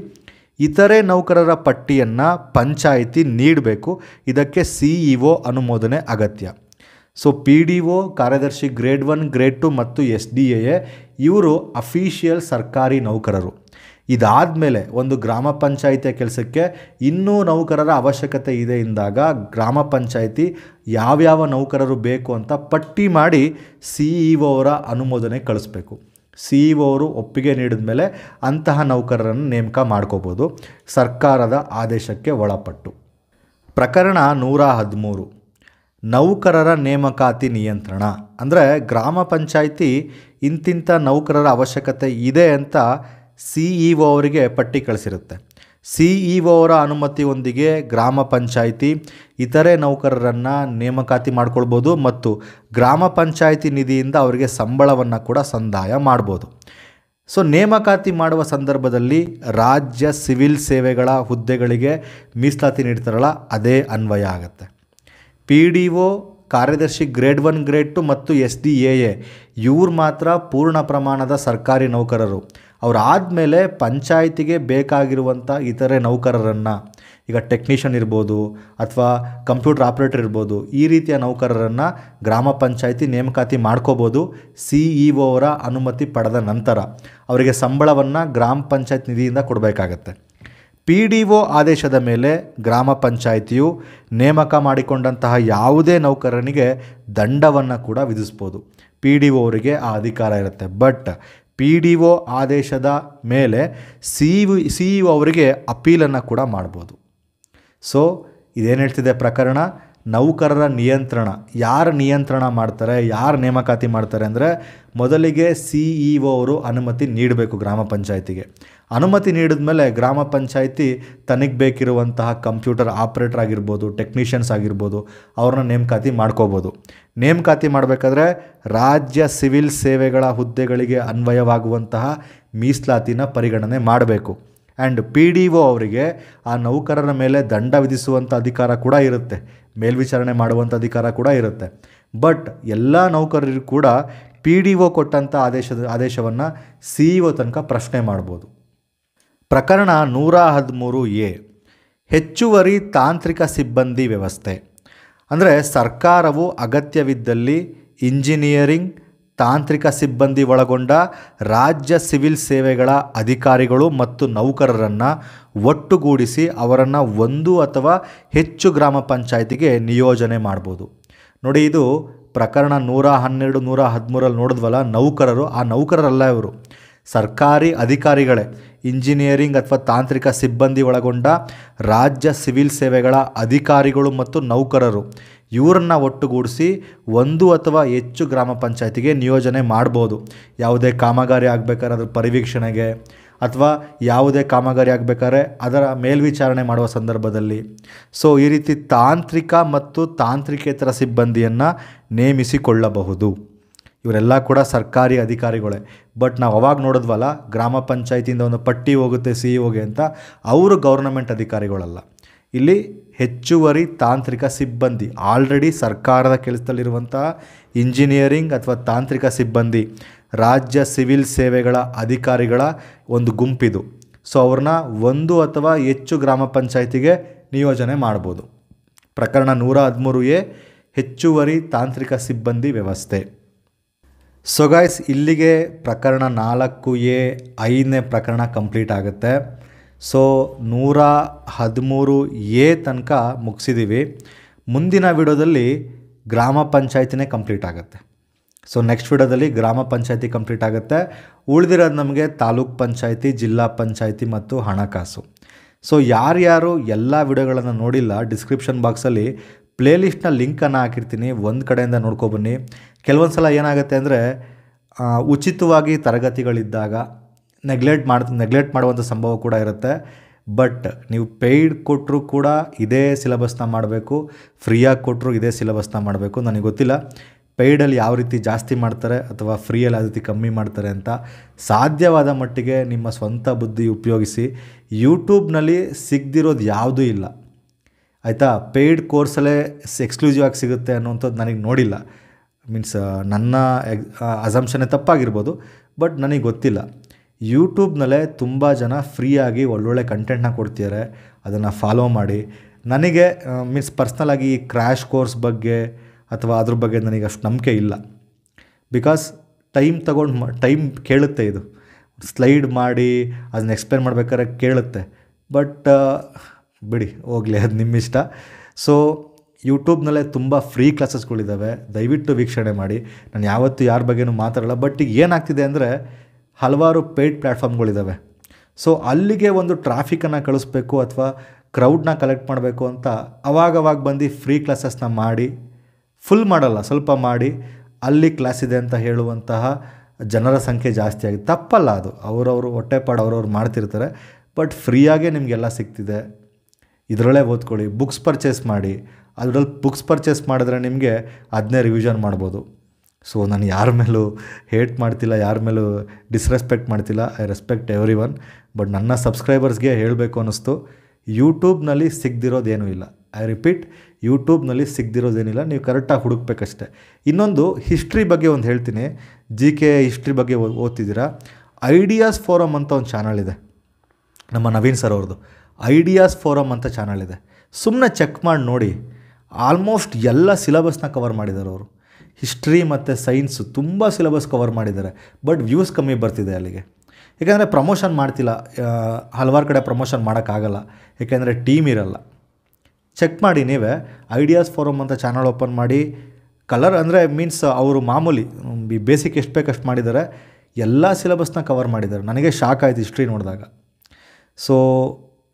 ಇತರೆ ನೌಕರರ ಪಟ್ಟಿಯನ್ನು ಪಂಚಾಯಿತಿ ನೀಡಬೇಕು ಇದಕ್ಕೆ ಸಿ ಇ ಒ ಅನುಮೋದನೆ ಅಗತ್ಯ ಸೊ ಪಿ ಡಿ ಒ ಕಾರ್ಯದರ್ಶಿ ಗ್ರೇಡ್ ಒನ್ ಗ್ರೇಡ್ ಟು ಮತ್ತು ಎಸ್ ಡಿ ಎ ಇವರು ಅಫಿಷಿಯಲ್ ಸರ್ಕಾರಿ ನೌಕರರು ಇದಾದ ಮೇಲೆ ಒಂದು ಗ್ರಾಮ ಪಂಚಾಯಿತಿಯ ಕೆಲಸಕ್ಕೆ ಇನ್ನೂ ನೌಕರರ ಅವಶ್ಯಕತೆ ಇದೆ ಎಂದಾಗ ಗ್ರಾಮ ಪಂಚಾಯಿತಿ ಯಾವ್ಯಾವ ನೌಕರರು ಬೇಕು ಅಂತ ಪಟ್ಟಿ ಮಾಡಿ ಸಿ ಇ ಅವರ ಅನುಮೋದನೆ ಕಳಿಸ್ಬೇಕು ಸಿ ಇ ಅವರು ಒಪ್ಪಿಗೆ ನೀಡಿದ ಮೇಲೆ ಅಂತಹ ನೌಕರರನ್ನು ನೇಮಕ ಮಾಡ್ಕೋಬೋದು ಸರ್ಕಾರದ ಆದೇಶಕ್ಕೆ ಒಳಪಟ್ಟು ಪ್ರಕರಣ ನೂರ ಹದಿಮೂರು ನೌಕರರ ನೇಮಕಾತಿ ನಿಯಂತ್ರಣ ಅಂದರೆ ಗ್ರಾಮ ಪಂಚಾಯಿತಿ ಇಂತಿಂಥ ನೌಕರರ ಅವಶ್ಯಕತೆ ಇದೆ ಅಂತ ಸಿಇಒ ಅವರಿಗೆ ಪಟ್ಟಿ ಕಳಿಸಿರುತ್ತೆ ಸಿಇಒ ಅವರ ಅನುಮತಿಯೊಂದಿಗೆ ಗ್ರಾಮ ಪಂಚಾಯಿತಿ ಇತರೆ ನೌಕರರನ್ನು ನೇಮಕಾತಿ ಮಾಡ್ಕೊಳ್ಬೋದು ಮತ್ತು ಗ್ರಾಮ ಪಂಚಾಯಿತಿ ನಿಧಿಯಿಂದ ಅವರಿಗೆ ಸಂಬಳವನ್ನು ಕೂಡ ಸಂದಾಯ ಮಾಡ್ಬೋದು ಸೊ ನೇಮಕಾತಿ ಮಾಡುವ ಸಂದರ್ಭದಲ್ಲಿ ರಾಜ್ಯ ಸಿವಿಲ್ ಸೇವೆಗಳ ಹುದ್ದೆಗಳಿಗೆ ಮೀಸಲಾತಿ ನೀಡ್ತಾರಲ್ಲ ಅದೇ ಅನ್ವಯ ಆಗುತ್ತೆ ಪಿ ಡಿ ಒ ಕಾರ್ಯದರ್ಶಿ ಗ್ರೇಡ್ ಒನ್ ಗ್ರೇಡ್ ಟು ಮತ್ತು ಎಸ್ ಡಿ ಎ ಎ ಇವ್ರು ಮಾತ್ರ ಪೂರ್ಣ ಪ್ರಮಾಣದ ಸರ್ಕಾರಿ ನೌಕರರು ಅವ್ರು ಆದಮೇಲೆ ಪಂಚಾಯಿತಿಗೆ ಬೇಕಾಗಿರುವಂಥ ಇತರೆ ನೌಕರರನ್ನು ಈಗ ಟೆಕ್ನಿಷಿಯನ್ ಇರ್ಬೋದು ಅಥವಾ ಕಂಪ್ಯೂಟರ್ ಆಪ್ರೇಟರ್ ಇರ್ಬೋದು ಈ ರೀತಿಯ ನೌಕರರನ್ನು ಗ್ರಾಮ ಪಂಚಾಯಿತಿ ನೇಮಕಾತಿ ಮಾಡ್ಕೋಬೋದು ಸಿ ಇ ಅನುಮತಿ ಪಡೆದ ನಂತರ ಅವರಿಗೆ ಸಂಬಳವನ್ನು ಗ್ರಾಮ ಪಂಚಾಯತ್ ನಿಧಿಯಿಂದ ಕೊಡಬೇಕಾಗತ್ತೆ ಪಿ ಡಿ ಒ ಆದೇಶದ ಮೇಲೆ ಗ್ರಾಮ ಪಂಚಾಯಿತಿಯು ನೇಮಕ ಮಾಡಿಕೊಂಡಂತಹ ಯಾವುದೇ ನೌಕರನಿಗೆ ದಂಡವನ್ನು ಕೂಡ ವಿಧಿಸ್ಬೋದು ಪಿ ಡಿ ಒ ಅವರಿಗೆ ಆ ಅಧಿಕಾರ ಇರುತ್ತೆ ಬಟ್ ಪಿ ಡಿ ಒ ಆದೇಶದ ಮೇಲೆ ಸಿ ಸಿ ಇ ಅವರಿಗೆ ಅಪೀಲನ್ನು ಕೂಡ ಮಾಡ್ಬೋದು ಸೊ ಇದೇನು ಹೇಳ್ತಿದೆ ಪ್ರಕರಣ ನೌಕರರ ನಿಯಂತ್ರಣ ಯಾರು ನಿಯಂತ್ರಣ ಮಾಡ್ತಾರೆ ಯಾರು ನೇಮಕಾತಿ ಮಾಡ್ತಾರೆ ಅಂದರೆ ಮೊದಲಿಗೆ ಸಿ ಇ ಒ ಅವರು ಅನುಮತಿ ನೀಡಬೇಕು ಗ್ರಾಮ ಪಂಚಾಯಿತಿಗೆ ಅನುಮತಿ ನೀಡಿದ ಮೇಲೆ ಗ್ರಾಮ ಪಂಚಾಯಿತಿ ತನಗೆ ಬೇಕಿರುವಂತಹ ಕಂಪ್ಯೂಟರ್ ಆಪ್ರೇಟರ್ ಆಗಿರ್ಬೋದು ಟೆಕ್ನಿಷಿಯನ್ಸ್ ಆಗಿರ್ಬೋದು ಅವ್ರನ್ನ ನೇಮಕಾತಿ ಮಾಡ್ಕೋಬೋದು ನೇಮಕಾತಿ ಮಾಡಬೇಕಾದ್ರೆ ರಾಜ್ಯ ಸಿವಿಲ್ ಸೇವೆಗಳ ಹುದ್ದೆಗಳಿಗೆ ಅನ್ವಯವಾಗುವಂತಹ ಮೀಸಲಾತಿನ ಪರಿಗಣನೆ ಮಾಡಬೇಕು ಆ್ಯಂಡ್ ಪಿ ಡಿ ಒ ಅವರಿಗೆ ಆ ನೌಕರರ ಮೇಲೆ ದಂಡ ವಿಧಿಸುವಂಥ ಅಧಿಕಾರ ಕೂಡ ಇರುತ್ತೆ ಮೇಲ್ವಿಚಾರಣೆ ಮಾಡುವಂಥ ಅಧಿಕಾರ ಕೂಡ ಇರುತ್ತೆ ಬಟ್ ಎಲ್ಲ ನೌಕರರು ಕೂಡ ಪಿ ಡಿ ಒ ಕೊಟ್ಟಂಥ ಆದೇಶದ ಆದೇಶವನ್ನು ಸಿ ಇ ಒ ತನಕ ಪ್ರಶ್ನೆ ಮಾಡ್ಬೋದು ಪ್ರಕರಣ ನೂರ ಹದಿಮೂರು ಎ ಹೆಚ್ಚುವರಿ ತಾಂತ್ರಿಕ ಸಿಬ್ಬಂದಿ ವ್ಯವಸ್ಥೆ ಅಂದರೆ ಸರ್ಕಾರವು ಅಗತ್ಯವಿದ್ದಲ್ಲಿ ಇಂಜಿನಿಯರಿಂಗ್ ತಾಂತ್ರಿಕ ಸಿಬ್ಬಂದಿ ಒಳಗೊಂಡ ರಾಜ್ಯ ಸಿವಿಲ್ ಸೇವೆಗಳ ಅಧಿಕಾರಿಗಳು ಮತ್ತು ನೌಕರರನ್ನು ಒಟ್ಟುಗೂಡಿಸಿ ಅವರನ್ನು ಒಂದು ಅಥವಾ ಹೆಚ್ಚು ಗ್ರಾಮ ಪಂಚಾಯಿತಿಗೆ ನಿಯೋಜನೆ ಮಾಡ್ಬೋದು ನೋಡಿ ಇದು ಪ್ರಕರಣ ನೂರ ಹನ್ನೆರಡು ನೂರ ಹದಿಮೂರಲ್ಲಿ ನೋಡಿದ್ವಲ್ಲ ನೌಕರರು ಆ ನೌಕರರಲ್ಲ ಇವರು ಸರ್ಕಾರಿ ಅಧಿಕಾರಿಗಳೇ ಇಂಜಿನಿಯರಿಂಗ್ ಅಥವಾ ತಾಂತ್ರಿಕ ಸಿಬ್ಬಂದಿ ಒಳಗೊಂಡ ರಾಜ್ಯ ಸಿವಿಲ್ ಸೇವೆಗಳ ಅಧಿಕಾರಿಗಳು ಮತ್ತು ನೌಕರರು ಇವರನ್ನು ಒಟ್ಟುಗೂಡಿಸಿ ಒಂದು ಅಥವಾ ಹೆಚ್ಚು ಗ್ರಾಮ ಪಂಚಾಯತಿಗೆ ನಿಯೋಜನೆ ಮಾಡ್ಬೋದು ಯಾವುದೇ ಕಾಮಗಾರಿ ಆಗಬೇಕಾದ್ರೆ ಅದ್ರ ಪರಿವೀಕ್ಷಣೆಗೆ ಅಥವಾ ಯಾವುದೇ ಕಾಮಗಾರಿ ಆಗಬೇಕಾದ್ರೆ ಅದರ ಮೇಲ್ವಿಚಾರಣೆ ಮಾಡುವ ಸಂದರ್ಭದಲ್ಲಿ ಸೊ ಈ ರೀತಿ ತಾಂತ್ರಿಕ ಮತ್ತು ತಾಂತ್ರಿಕೇತರ ಸಿಬ್ಬಂದಿಯನ್ನು ನೇಮಿಸಿಕೊಳ್ಳಬಹುದು ಇವರೆಲ್ಲ ಕೂಡ ಸರ್ಕಾರಿ ಅಧಿಕಾರಿಗಳೇ ಬಟ್ ನಾವು ಅವಾಗ ನೋಡಿದ್ವಲ್ಲ ಗ್ರಾಮ ಪಂಚಾಯತಿಯಿಂದ ಒಂದು ಪಟ್ಟಿ ಹೋಗುತ್ತೆ ಸಿ ಹೋಗಿ ಅಂತ ಅವರು ಗೌರ್ನಮೆಂಟ್ ಅಧಿಕಾರಿಗಳಲ್ಲ ಇಲ್ಲಿ ಹೆಚ್ಚುವರಿ ತಾಂತ್ರಿಕ ಸಿಬ್ಬಂದಿ ಆಲ್ರೆಡಿ ಸರ್ಕಾರದ ಕೆಲಸದಲ್ಲಿರುವಂತಹ ಇಂಜಿನಿಯರಿಂಗ್ ಅಥವಾ ತಾಂತ್ರಿಕ ಸಿಬ್ಬಂದಿ ರಾಜ್ಯ ಸಿವಿಲ್ ಸೇವೆಗಳ ಅಧಿಕಾರಿಗಳ ಒಂದು ಗುಂಪಿದು ಸೊ ಅವ್ರನ್ನ ಒಂದು ಅಥವಾ ಹೆಚ್ಚು ಗ್ರಾಮ ಪಂಚಾಯತಿಗೆ ನಿಯೋಜನೆ ಮಾಡ್ಬೋದು ಪ್ರಕರಣ ನೂರ ಹದಿಮೂರು ಎ ಹೆಚ್ಚುವರಿ ತಾಂತ್ರಿಕ ಸಿಬ್ಬಂದಿ ವ್ಯವಸ್ಥೆ ಸೊ ಗಾಯ್ಸ್ ಇಲ್ಲಿಗೆ ಪ್ರಕರಣ ನಾಲ್ಕು ಎ ಐದನೇ ಪ್ರಕರಣ ಕಂಪ್ಲೀಟ್ ಆಗುತ್ತೆ ಸೊ ನೂರ ಹದಿಮೂರು ಎ ತನಕ ಮುಗಿಸಿದ್ದೀವಿ ಮುಂದಿನ ವಿಡಿಯೋದಲ್ಲಿ ಗ್ರಾಮ ಪಂಚಾಯತಿನೇ ಕಂಪ್ಲೀಟ್ ಆಗುತ್ತೆ ಸೊ ನೆಕ್ಸ್ಟ್ ವಿಡಿಯೋದಲ್ಲಿ ಗ್ರಾಮ ಪಂಚಾಯತಿ ಕಂಪ್ಲೀಟ್ ಆಗುತ್ತೆ ಉಳಿದಿರೋದು ನಮಗೆ ತಾಲೂಕ್ ಪಂಚಾಯತಿ ಜಿಲ್ಲಾ ಪಂಚಾಯತಿ ಮತ್ತು ಹಣಕಾಸು ಸೊ ಯಾರ್ಯಾರು ಎಲ್ಲ ವಿಡಿಯೋಗಳನ್ನು ನೋಡಿಲ್ಲ ಡಿಸ್ಕ್ರಿಪ್ಷನ್ ಬಾಕ್ಸಲ್ಲಿ ಪ್ಲೇಲಿಸ್ಟ್ನ ಲಿಂಕನ್ನು ಹಾಕಿರ್ತೀನಿ ಒಂದು ಕಡೆಯಿಂದ ನೋಡ್ಕೊಬನ್ನಿ ಕೆಲವೊಂದು ಸಲ ಏನಾಗುತ್ತೆ ಅಂದರೆ ಉಚಿತವಾಗಿ ತರಗತಿಗಳಿದ್ದಾಗ ನೆಗ್ಲೆಕ್ಟ್ ಮಾಡ್ ನೆಗ್ಲೆಕ್ಟ್ ಮಾಡುವಂಥ ಸಂಭವ ಕೂಡ ಇರುತ್ತೆ ಬಟ್ ನೀವು ಪೇಯ್ಡ್ ಕೊಟ್ಟರು ಕೂಡ ಇದೇ ಸಿಲೆಬಸ್ನ ಮಾಡಬೇಕು ಫ್ರೀಯಾಗಿ ಕೊಟ್ಟರು ಇದೇ ಸಿಲೆಬಸ್ನ ಮಾಡಬೇಕು ನನಗೆ ಗೊತ್ತಿಲ್ಲ ಪೇಯ್ಡಲ್ಲಿ ಯಾವ ರೀತಿ ಜಾಸ್ತಿ ಮಾಡ್ತಾರೆ ಅಥವಾ ಫ್ರೀಯಲ್ಲಿ ಯಾವ ರೀತಿ ಕಮ್ಮಿ ಮಾಡ್ತಾರೆ ಅಂತ ಸಾಧ್ಯವಾದ ಮಟ್ಟಿಗೆ ನಿಮ್ಮ ಸ್ವಂತ ಬುದ್ಧಿ ಉಪಯೋಗಿಸಿ ಯೂಟ್ಯೂಬ್ನಲ್ಲಿ ಸಿಗದಿರೋದು ಯಾವುದೂ ಇಲ್ಲ ಆಯಿತಾ ಪೇಯ್ಡ್ ಕೋರ್ಸಲ್ಲೇ ಎಕ್ಸ್ಕ್ಲೂಸಿವ್ ಆಗಿ ಸಿಗುತ್ತೆ ಅನ್ನೋಂಥದ್ದು ನನಗೆ ನೋಡಿಲ್ಲ ಮೀನ್ಸ್ ನನ್ನ ಅಸಂಪ್ಷನೇ ತಪ್ಪಾಗಿರ್ಬೋದು ಬಟ್ ನನಗೆ ಗೊತ್ತಿಲ್ಲ ಯೂಟ್ಯೂಬ್ನಲ್ಲೇ ತುಂಬ ಜನ ಫ್ರೀಯಾಗಿ ಒಳ್ಳೊಳ್ಳೆ ಕಂಟೆಂಟ್ನ ಕೊಡ್ತಿದ್ದಾರೆ ಅದನ್ನು ಫಾಲೋ ಮಾಡಿ ನನಗೆ ಮೀನ್ಸ್ ಪರ್ಸ್ನಲಾಗಿ ಈ ಕ್ರ್ಯಾಶ್ ಕೋರ್ಸ್ ಬಗ್ಗೆ ಅಥವಾ ಅದ್ರ ಬಗ್ಗೆ ನನಗೆ ಅಷ್ಟು ನಂಬಿಕೆ ಇಲ್ಲ ಬಿಕಾಸ್ ಟೈಮ್ ತಗೊಂಡು ಟೈಮ್ ಕೇಳುತ್ತೆ ಇದು ಸ್ಲೈಡ್ ಮಾಡಿ ಅದನ್ನ ಎಕ್ಸ್ಪ್ಲೇನ್ ಮಾಡ್ಬೇಕಾದ್ರೆ ಕೇಳುತ್ತೆ ಬಟ್ ಬಿಡಿ ಹೋಗಲಿ ಅದು ನಿಮ್ಮ ಇಷ್ಟ ಸೊ ಯೂಟ್ಯೂಬ್ನಲ್ಲೇ ತುಂಬ ಫ್ರೀ ಕ್ಲಾಸಸ್ಗಳಿದ್ದಾವೆ ದಯವಿಟ್ಟು ವೀಕ್ಷಣೆ ಮಾಡಿ ನಾನು ಯಾವತ್ತೂ ಯಾರ ಬಗ್ಗೆನೂ ಮಾತಾಡಲ್ಲ ಬಟ್ ಈಗ ಏನಾಗ್ತಿದೆ ಅಂದರೆ ಹಲವಾರು ಪೇಯ್ಡ್ ಪ್ಲ್ಯಾಟ್ಫಾರ್ಮ್ಗಳಿದ್ದಾವೆ ಸೊ ಅಲ್ಲಿಗೆ ಒಂದು ಟ್ರಾಫಿಕನ್ನು ಕಳಿಸ್ಬೇಕು ಅಥವಾ ಕ್ರೌಡ್ನ ಕಲೆಕ್ಟ್ ಮಾಡಬೇಕು ಅಂತ ಅವಾಗವಾಗ ಬಂದು ಫ್ರೀ ಕ್ಲಾಸಸ್ನ ಮಾಡಿ ಫುಲ್ ಮಾಡಲ್ಲ ಸ್ವಲ್ಪ ಮಾಡಿ ಅಲ್ಲಿ ಕ್ಲಾಸ್ ಇದೆ ಅಂತ ಹೇಳುವಂತಹ ಜನರ ಸಂಖ್ಯೆ ಜಾಸ್ತಿ ಆಗಿದೆ ತಪ್ಪಲ್ಲ ಅದು ಅವರವರು ಹೊಟ್ಟೆಪಾಡು ಅವರವ್ರು ಮಾಡ್ತಿರ್ತಾರೆ ಬಟ್ ಫ್ರೀಯಾಗೇ ನಿಮಗೆಲ್ಲ ಸಿಗ್ತಿದೆ ಇದರಲ್ಲೇ ಓದ್ಕೊಳ್ಳಿ ಬುಕ್ಸ್ ಪರ್ಚೇಸ್ ಮಾಡಿ ಅದರಲ್ಲಿ ಬುಕ್ಸ್ ಪರ್ಚೇಸ್ ಮಾಡಿದ್ರೆ ನಿಮಗೆ ಅದನ್ನೇ ರಿವಿಷನ್ ಮಾಡ್ಬೋದು ಸೊ ನಾನು ಯಾರ ಮೇಲೂ ಹೇಟ್ ಮಾಡ್ತಿಲ್ಲ ಯಾರ ಮೇಲೂ ಡಿಸ್ರೆಸ್ಪೆಕ್ಟ್ ಮಾಡ್ತಿಲ್ಲ I respect everyone but ನನ್ನ ಸಬ್ಸ್ಕ್ರೈಬರ್ಸ್ಗೆ ಹೇಳಬೇಕು ಅನ್ನಿಸ್ತು ಯೂಟ್ಯೂಬ್ನಲ್ಲಿ ಸಿಗದಿರೋದೇನೂ ಇಲ್ಲ ಐ ರಿಪೀಟ್ ಯೂಟ್ಯೂಬ್ನಲ್ಲಿ ಸಿಗದಿರೋದೇನಿಲ್ಲ ನೀವು ಕರೆಕ್ಟಾಗಿ ಹುಡುಕ್ಬೇಕಷ್ಟೆ ಇನ್ನೊಂದು ಹಿಸ್ಟ್ರಿ ಬಗ್ಗೆ ಒಂದು ಹೇಳ್ತೀನಿ ಜಿ ಕೆ ಹಿಸ್ಟ್ರಿ ಬಗ್ಗೆ ಓದ್ತಿದ್ದೀರಾ ಐಡಿಯಾಸ್ ಫೋರಮ್ ಅಂತ ಒಂದು ಚಾನಲ್ ಇದೆ ನಮ್ಮ ನವೀನ್ ಸರ್ ಅವ್ರದ್ದು ಐಡಿಯಾಸ್ ಫೋರಮ್ ಅಂತ ಚಾನಲ್ ಇದೆ ಸುಮ್ಮನೆ ಚೆಕ್ ಮಾಡಿ ನೋಡಿ ಆಲ್ಮೋಸ್ಟ್ ಎಲ್ಲ ಸಿಲೆಬಸ್ನ ಕವರ್ ಮಾಡಿದ್ದಾರೆ ಅವರು ಹಿಸ್ಟ್ರಿ ಮತ್ತು ಸೈನ್ಸ್ ತುಂಬ ಸಿಲೆಬಸ್ ಕವರ್ ಮಾಡಿದ್ದಾರೆ ಬಟ್ ವ್ಯೂಸ್ ಕಮ್ಮಿ ಬರ್ತಿದೆ ಅಲ್ಲಿಗೆ ಏಕೆಂದರೆ ಪ್ರಮೋಷನ್ ಮಾಡ್ತಿಲ್ಲ ಹಲವಾರು ಕಡೆ ಪ್ರಮೋಷನ್ ಮಾಡೋಕ್ಕಾಗಲ್ಲ ಏಕೆಂದರೆ ಟೀಮ್ ಇರಲ್ಲ ಚೆಕ್ ಮಾಡಿ ನೀವೇ ಐಡಿಯಾಸ್ ಫೋರಮ್ ಅಂತ ಚಾನಲ್ ಓಪನ್ ಮಾಡಿ ಕಲರ್ ಅಂದರೆ ಮೀನ್ಸ್ ಅವರು ಮಾಮೂಲಿ ಬೇಸಿಕ್ ಎಷ್ಟು ಬೇಕಷ್ಟು ಮಾಡಿದ್ದಾರೆ ಎಲ್ಲ ಸಿಲೆಬಸ್ನ ಕವರ್ ಮಾಡಿದ್ದಾರೆ ನನಗೆ ಶಾಕ್ ಆಯಿತು ಹಿಸ್ಟ್ರಿ ನೋಡಿದಾಗ ಸೊ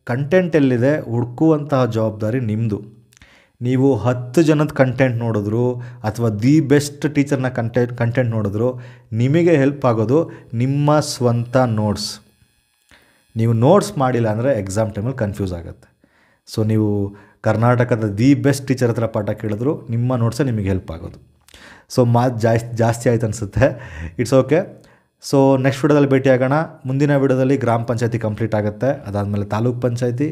ಕಂಟೆಂಟ್ ಎಲ್ಲಿದೆ ಹುಡುಕುವಂತಹ ಜವಾಬ್ದಾರಿ ನಿಮ್ಮದು ನೀವು ಹತ್ತು ಜನದ ಕಂಟೆಂಟ್ ನೋಡಿದ್ರು ಅಥವಾ ದಿ ಬೆಸ್ಟ್ ಟೀಚರ್ನ ಕಂಟೆಂಟ್ ಕಂಟೆಂಟ್ ನೋಡಿದ್ರು ನಿಮಗೆ ಹೆಲ್ಪ್ ಆಗೋದು ನಿಮ್ಮ ಸ್ವಂತ ನೋಟ್ಸ್ ನೀವು ನೋಟ್ಸ್ ಮಾಡಿಲ್ಲ ಅಂದರೆ ಎಕ್ಸಾಮ್ ಟೈಮಲ್ಲಿ ಕನ್ಫ್ಯೂಸ್ ಆಗುತ್ತೆ ಸೊ ನೀವು ಕರ್ನಾಟಕದ ದಿ ಬೆಸ್ಟ್ ಟೀಚರ್ ಹತ್ರ ಪಾಠ ಕೇಳಿದ್ರು ನಿಮ್ಮ ನೋಟ್ಸೇ ನಿಮಗೆ ಹೆಲ್ಪ್ ಆಗೋದು ಸೊ ಮಾತು ಜಾಸ್ತಿ ಜಾಸ್ತಿ ಆಯ್ತು ಅನಿಸುತ್ತೆ ಇಟ್ಸ್ ಓಕೆ ಸೊ ನೆಕ್ಸ್ಟ್ ವಿಡಿಯೋದಲ್ಲಿ ಭೇಟಿಯಾಗೋಣ ಮುಂದಿನ ವಿಡಿಯೋದಲ್ಲಿ ಗ್ರಾಮ ಪಂಚಾಯತಿ ಕಂಪ್ಲೀಟ್ ಆಗುತ್ತೆ ಅದಾದಮೇಲೆ ತಾಲೂಕ್ ಪಂಚಾಯತಿ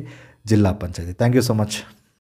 ಜಿಲ್ಲಾ ಪಂಚಾಯತಿ ಥ್ಯಾಂಕ್ ಯು ಸೊ ಮಚ್